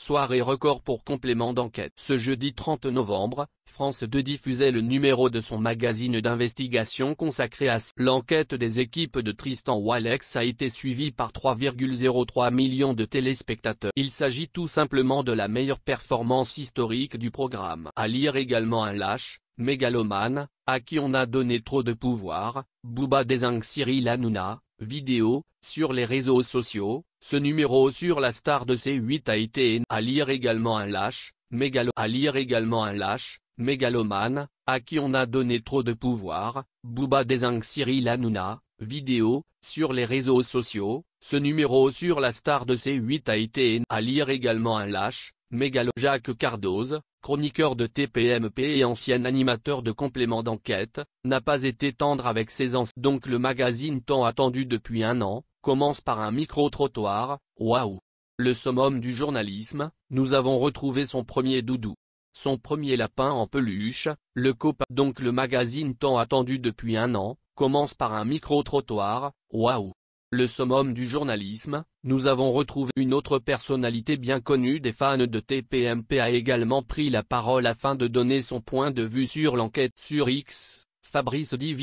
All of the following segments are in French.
Soirée record pour complément d'enquête. Ce jeudi 30 novembre, France 2 diffusait le numéro de son magazine d'investigation consacré à l'enquête des équipes de Tristan Walex a été suivie par 3,03 millions de téléspectateurs. Il s'agit tout simplement de la meilleure performance historique du programme. À lire également un lâche, mégalomane, à qui on a donné trop de pouvoir, Bouba desang Cyril Hanouna, vidéo, sur les réseaux sociaux, ce numéro sur la star de C8 a été à lire également un lâche, mégalo à lire également un lâche, mégalomane, à qui on a donné trop de pouvoir, Bouba desing Cyril Hanouna, vidéo, sur les réseaux sociaux, ce numéro sur la star de C8 a été à lire également un lâche, mégalo Jacques Cardoz, chroniqueur de TPMP et ancien animateur de compléments d'enquête, n'a pas été tendre avec ses anciens, Donc le magazine tant attendu depuis un an, commence par un micro-trottoir, waouh Le summum du journalisme, nous avons retrouvé son premier doudou. Son premier lapin en peluche, le copain. Donc le magazine tant attendu depuis un an, commence par un micro-trottoir, waouh Le summum du journalisme, nous avons retrouvé une autre personnalité bien connue des fans de TPMP a également pris la parole afin de donner son point de vue sur l'enquête sur X. Fabrice Di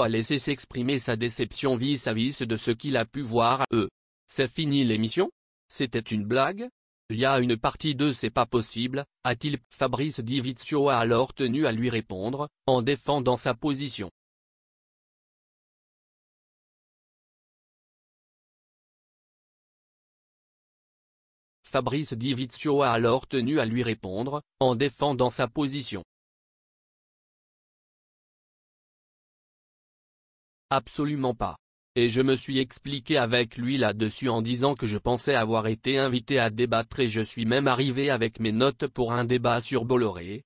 a laissé s'exprimer sa déception vis-à-vis de ce qu'il a pu voir à eux. C'est fini l'émission C'était une blague Il y a une partie 2 c'est pas possible, a-t-il Fabrice Di a alors tenu à lui répondre, en défendant sa position. Fabrice Di a alors tenu à lui répondre, en défendant sa position. Absolument pas. Et je me suis expliqué avec lui là-dessus en disant que je pensais avoir été invité à débattre et je suis même arrivé avec mes notes pour un débat sur Bolloré,